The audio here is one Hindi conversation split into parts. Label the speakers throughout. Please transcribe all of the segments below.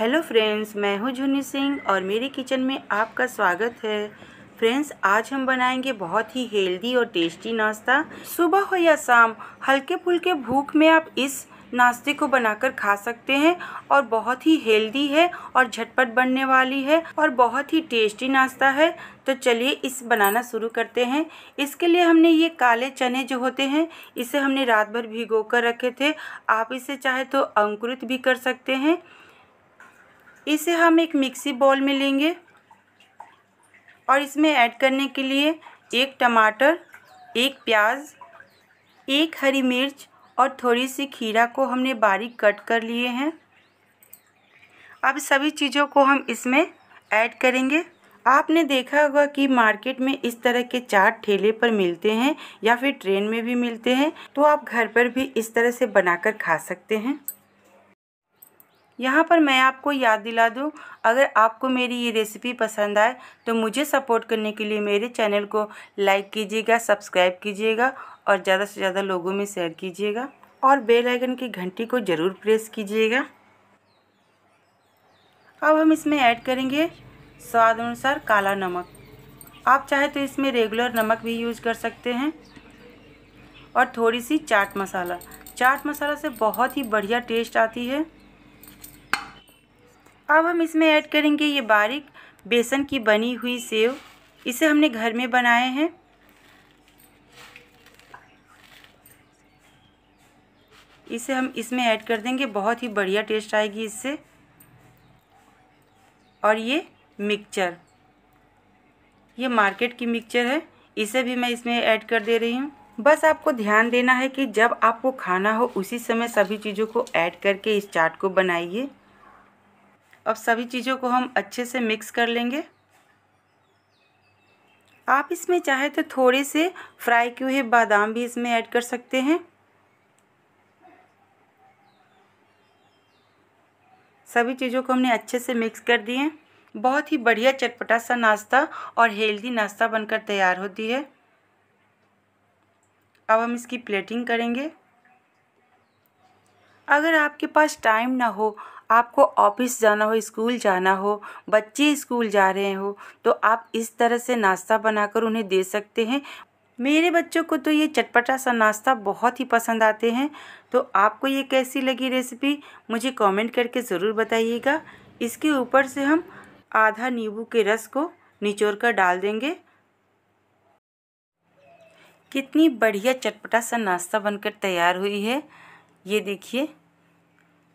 Speaker 1: हेलो फ्रेंड्स मैं हूं जूनी सिंह और मेरे किचन में आपका स्वागत है फ्रेंड्स आज हम बनाएंगे बहुत ही हेल्दी और टेस्टी नाश्ता सुबह हो या शाम हल्के फुल्के भूख में आप इस नाश्ते को बनाकर खा सकते हैं और बहुत ही हेल्दी है और झटपट बनने वाली है और बहुत ही टेस्टी नाश्ता है तो चलिए इस बनाना शुरू करते हैं इसके लिए हमने ये काले चने जो होते हैं इसे हमने रात भर भिगो कर रखे थे आप इसे चाहे तो अंकुरित भी कर सकते हैं इसे हम एक मिक्सी बॉल में लेंगे और इसमें ऐड करने के लिए एक टमाटर एक प्याज एक हरी मिर्च और थोड़ी सी खीरा को हमने बारीक कट कर लिए हैं अब सभी चीज़ों को हम इसमें ऐड करेंगे आपने देखा होगा कि मार्केट में इस तरह के चाट ठेले पर मिलते हैं या फिर ट्रेन में भी मिलते हैं तो आप घर पर भी इस तरह से बनाकर खा सकते हैं यहाँ पर मैं आपको याद दिला दूँ अगर आपको मेरी ये रेसिपी पसंद आए तो मुझे सपोर्ट करने के लिए मेरे चैनल को लाइक कीजिएगा सब्सक्राइब कीजिएगा और ज़्यादा से ज़्यादा लोगों में शेयर कीजिएगा और बेल आइकन की घंटी को ज़रूर प्रेस कीजिएगा अब हम इसमें ऐड करेंगे स्वाद अनुसार काला नमक आप चाहे तो इसमें रेगुलर नमक भी यूज कर सकते हैं और थोड़ी सी चाट मसाला चाट मसाला से बहुत ही बढ़िया टेस्ट आती है अब हम इसमें ऐड करेंगे ये बारीक बेसन की बनी हुई सेव इसे हमने घर में बनाए हैं इसे हम इसमें ऐड कर देंगे बहुत ही बढ़िया टेस्ट आएगी इससे और ये मिक्सचर ये मार्केट की मिक्सचर है इसे भी मैं इसमें ऐड कर दे रही हूँ बस आपको ध्यान देना है कि जब आपको खाना हो उसी समय सभी चीज़ों को ऐड करके इस चाट को बनाइए अब सभी चीज़ों को हम अच्छे से मिक्स कर लेंगे आप इसमें चाहे तो थोड़े से फ्राई किए हुए बादाम भी इसमें ऐड कर सकते हैं सभी चीज़ों को हमने अच्छे से मिक्स कर दिए बहुत ही बढ़िया चटपटा सा नाश्ता और हेल्दी नाश्ता बनकर तैयार होती है अब हम इसकी प्लेटिंग करेंगे अगर आपके पास टाइम ना हो आपको ऑफिस जाना हो स्कूल जाना हो बच्चे स्कूल जा रहे हो तो आप इस तरह से नाश्ता बनाकर उन्हें दे सकते हैं मेरे बच्चों को तो ये चटपटा सा नाश्ता बहुत ही पसंद आते हैं तो आपको ये कैसी लगी रेसिपी मुझे कमेंट करके ज़रूर बताइएगा इसके ऊपर से हम आधा नींबू के रस को निचोड़ कर डाल देंगे कितनी बढ़िया चटपटा सा नाश्ता बनकर तैयार हुई है ये देखिए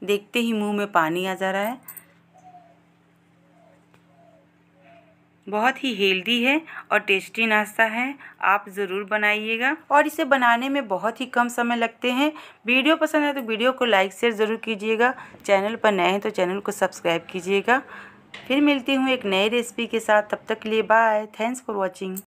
Speaker 1: देखते ही मुंह में पानी आ जा रहा है बहुत ही हेल्दी है और टेस्टी नाश्ता है आप ज़रूर बनाइएगा और इसे बनाने में बहुत ही कम समय लगते हैं वीडियो पसंद है तो वीडियो को लाइक शेयर ज़रूर कीजिएगा चैनल पर नए हैं तो चैनल को सब्सक्राइब कीजिएगा फिर मिलती हूँ एक नई रेसिपी के साथ तब तक के लिए बाय थैंक्स फॉर वॉचिंग